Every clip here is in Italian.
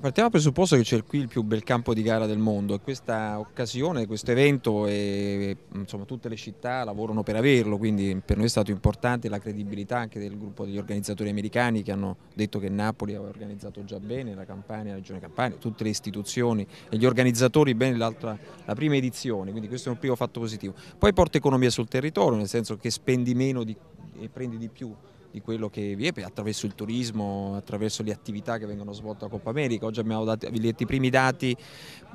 Partiamo dal presupposto che c'è qui il più bel campo di gara del mondo e questa occasione, questo evento e insomma, tutte le città lavorano per averlo, quindi per noi è stato importante la credibilità anche del gruppo degli organizzatori americani che hanno detto che Napoli aveva organizzato già bene, la Campania, la Regione Campania, tutte le istituzioni e gli organizzatori bene la prima edizione, quindi questo è un primo fatto positivo. Poi porta economia sul territorio, nel senso che spendi meno di, e prendi di più di quello che vi è attraverso il turismo, attraverso le attività che vengono svolte a Coppa America. Oggi abbiamo dato, detto i primi dati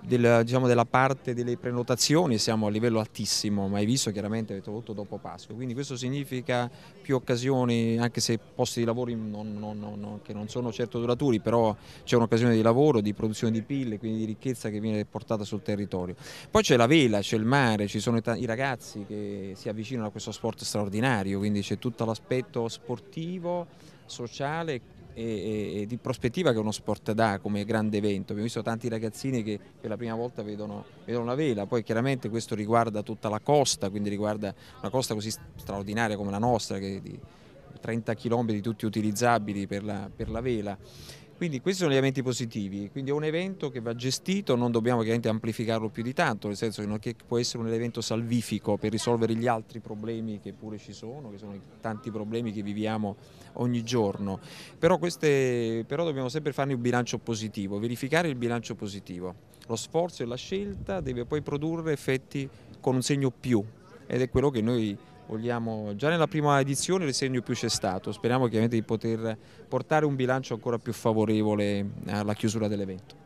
del, diciamo, della parte delle prenotazioni, siamo a livello altissimo, mai visto chiaramente avete avuto dopo Pasqua, quindi questo significa più occasioni, anche se posti di lavoro non, non, non, che non sono certo duraturi, però c'è un'occasione di lavoro, di produzione di pille, quindi di ricchezza che viene portata sul territorio. Poi c'è la vela, c'è il mare, ci sono i ragazzi che si avvicinano a questo sport straordinario, quindi c'è tutto l'aspetto sportivo sportivo, sociale e, e, di prospettiva che uno sport dà come grande evento. Abbiamo visto tanti ragazzini che per la prima volta vedono, vedono, la vela, poi chiaramente questo riguarda tutta la costa, quindi riguarda una costa così straordinaria come la nostra, che è di 30 km tutti utilizzabili per la, per la vela. Quindi questi sono gli eventi positivi, quindi è un evento che va gestito, non dobbiamo chiaramente amplificarlo più di tanto, nel senso che può essere un evento salvifico per risolvere gli altri problemi che pure ci sono, che sono i tanti problemi che viviamo ogni giorno, però, queste, però dobbiamo sempre farne un bilancio positivo, verificare il bilancio positivo. Lo sforzo e la scelta deve poi produrre effetti con un segno più ed è quello che noi vogliamo, già nella prima edizione il segno più c'è stato, speriamo chiaramente di poter portare un bilancio ancora più favorevole eh, alla chiusura dell'evento.